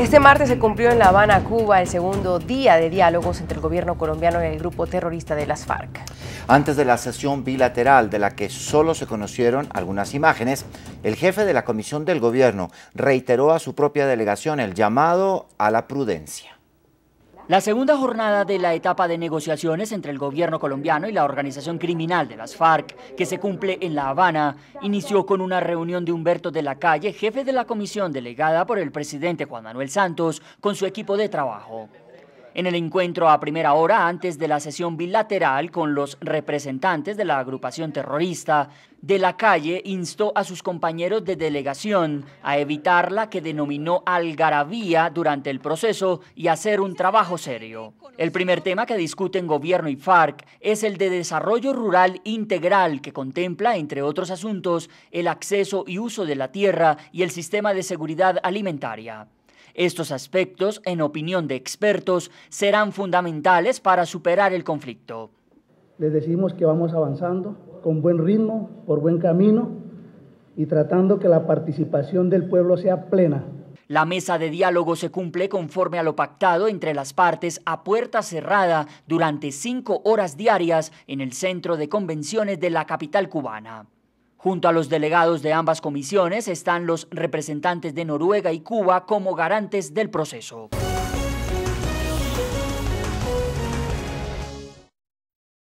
Este martes se cumplió en La Habana, Cuba, el segundo día de diálogos entre el gobierno colombiano y el grupo terrorista de las FARC. Antes de la sesión bilateral, de la que solo se conocieron algunas imágenes, el jefe de la Comisión del Gobierno reiteró a su propia delegación el llamado a la prudencia. La segunda jornada de la etapa de negociaciones entre el gobierno colombiano y la organización criminal de las FARC, que se cumple en La Habana, inició con una reunión de Humberto de la Calle, jefe de la comisión delegada por el presidente Juan Manuel Santos, con su equipo de trabajo. En el encuentro a primera hora antes de la sesión bilateral con los representantes de la agrupación terrorista, de la calle instó a sus compañeros de delegación a evitar la que denominó algarabía durante el proceso y hacer un trabajo serio. El primer tema que discuten gobierno y FARC es el de desarrollo rural integral que contempla, entre otros asuntos, el acceso y uso de la tierra y el sistema de seguridad alimentaria. Estos aspectos, en opinión de expertos, serán fundamentales para superar el conflicto. Les decimos que vamos avanzando con buen ritmo, por buen camino y tratando que la participación del pueblo sea plena la mesa de diálogo se cumple conforme a lo pactado entre las partes a puerta cerrada durante cinco horas diarias en el centro de convenciones de la capital cubana. Junto a los delegados de ambas comisiones están los representantes de Noruega y Cuba como garantes del proceso.